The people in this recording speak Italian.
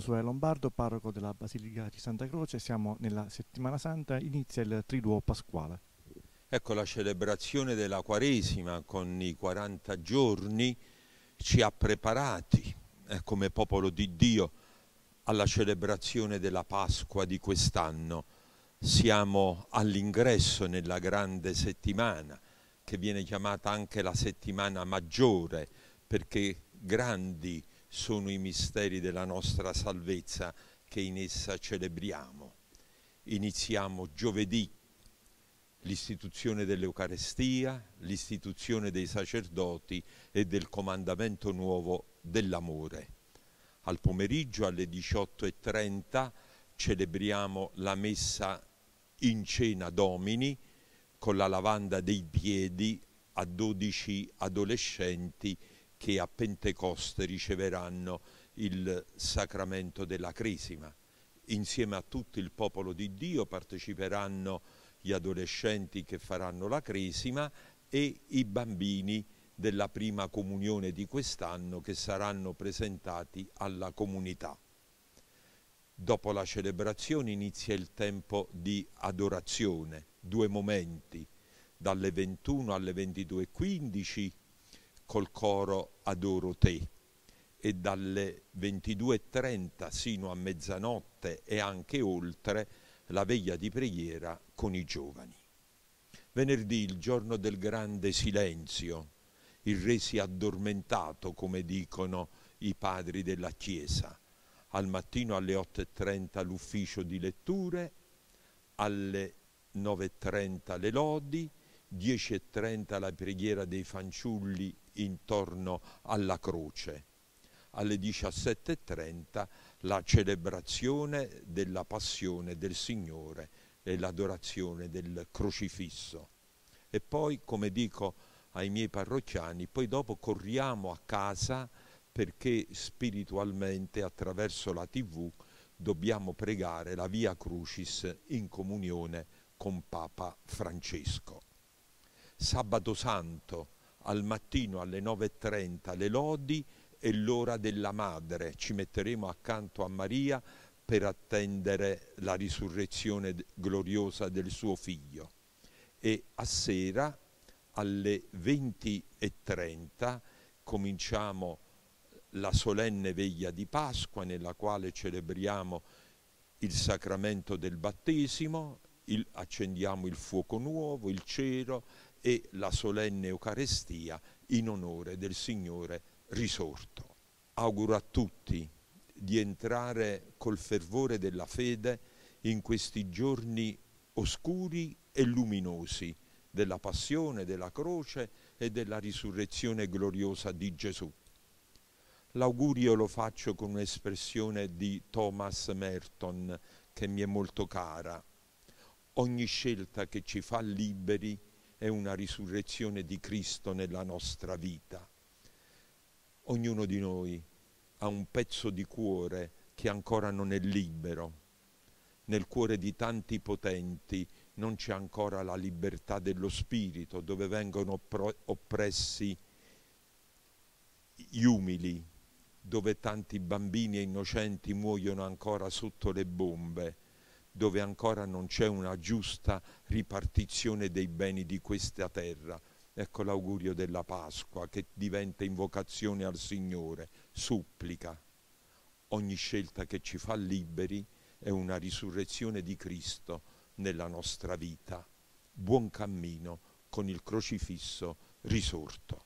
Giosuè Lombardo, parroco della Basilica di Santa Croce. Siamo nella settimana santa, inizia il triduo pasquale. Ecco, la celebrazione della Quaresima con i 40 giorni ci ha preparati eh, come popolo di Dio alla celebrazione della Pasqua di quest'anno. Siamo all'ingresso nella grande settimana, che viene chiamata anche la settimana maggiore, perché grandi sono i misteri della nostra salvezza che in essa celebriamo. Iniziamo giovedì l'istituzione dell'Eucarestia, l'istituzione dei sacerdoti e del comandamento nuovo dell'amore. Al pomeriggio alle 18.30 celebriamo la messa in cena domini con la lavanda dei piedi a 12 adolescenti che a Pentecoste riceveranno il sacramento della cresima. Insieme a tutto il popolo di Dio parteciperanno gli adolescenti che faranno la cresima e i bambini della prima comunione di quest'anno che saranno presentati alla comunità. Dopo la celebrazione inizia il tempo di adorazione, due momenti, dalle 21 alle 22.15 col coro Adoro te e dalle 22.30 sino a mezzanotte e anche oltre la veglia di preghiera con i giovani. Venerdì, il giorno del grande silenzio, il re si è addormentato, come dicono i padri della Chiesa. Al mattino alle 8.30 l'ufficio di letture, alle 9.30 le lodi, 10.30 la preghiera dei fanciulli intorno alla croce. Alle 17.30 la celebrazione della passione del Signore e l'adorazione del crocifisso. E poi, come dico ai miei parrocchiani, poi dopo corriamo a casa perché spiritualmente attraverso la tv dobbiamo pregare la Via Crucis in comunione con Papa Francesco. Sabato Santo, al mattino alle 9.30 le lodi e l'ora della madre. Ci metteremo accanto a Maria per attendere la risurrezione gloriosa del suo figlio. E a sera alle 20.30 cominciamo la solenne veglia di Pasqua nella quale celebriamo il sacramento del battesimo, il, accendiamo il fuoco nuovo, il cero, e la solenne Eucaristia in onore del Signore risorto. Auguro a tutti di entrare col fervore della fede in questi giorni oscuri e luminosi della passione, della croce e della risurrezione gloriosa di Gesù. L'augurio lo faccio con un'espressione di Thomas Merton che mi è molto cara. Ogni scelta che ci fa liberi è una risurrezione di Cristo nella nostra vita. Ognuno di noi ha un pezzo di cuore che ancora non è libero. Nel cuore di tanti potenti non c'è ancora la libertà dello spirito, dove vengono oppressi gli umili, dove tanti bambini e innocenti muoiono ancora sotto le bombe dove ancora non c'è una giusta ripartizione dei beni di questa terra. Ecco l'augurio della Pasqua che diventa invocazione al Signore, supplica. Ogni scelta che ci fa liberi è una risurrezione di Cristo nella nostra vita. Buon cammino con il crocifisso risorto.